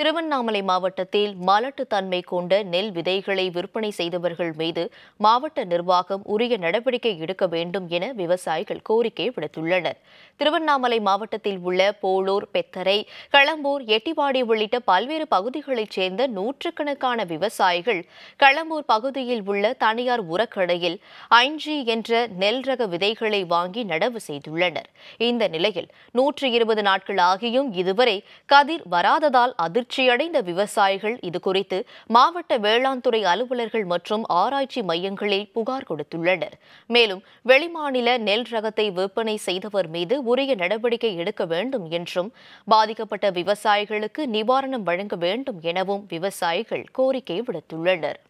திருவண்ணாமலை மாவட்டத்தில் மலட்டுத்தன்மை கொண்ட நெல் விதைகளை விற்பனை செய்தவர்கள் மீது மாவட்ட நிர்வாகம் உரிய நடவடிக்கை எடுக்க வேண்டும் என விவசாயிகள் கோரிக்கை விடுத்துள்ளனர் திருவண்ணாமலை மாவட்டத்தில் உள்ள போலூர் பெத்தரை களம்பூர் எட்டிவாடி உள்ளிட்ட பல்வேறு பகுதிகளைச் சேர்ந்த நூற்றுக்கணக்கான விவசாயிகள் களம்பூர் பகுதியில் உள்ள தனியார் உரக்கடையில் ஐஞ்சி என்ற நெல் ரக விதைகளை வாங்கி நடவு செய்துள்ளனர் இந்த நிலையில் நூற்றி இருபது நாட்கள் ஆகியும் இதுவரை கதிர் வராததால் அதிர் அதிர்ச்சியடைந்த விவசாயிகள் இதுகுறித்து மாவட்ட வேளாண்துறை அலுவலர்கள் மற்றும் ஆராய்ச்சி மையங்களில் புகார் கொடுத்துள்ளனர் மேலும் வெளிமாநில நெல் ரகத்தை விற்பனை செய்தவர் மீது உரிய நடவடிக்கை எடுக்க வேண்டும் என்றும் பாதிக்கப்பட்ட விவசாயிகளுக்கு நிவாரணம் வழங்க வேண்டும் எனவும் விவசாயிகள் கோரிக்கை விடுத்துள்ளனர்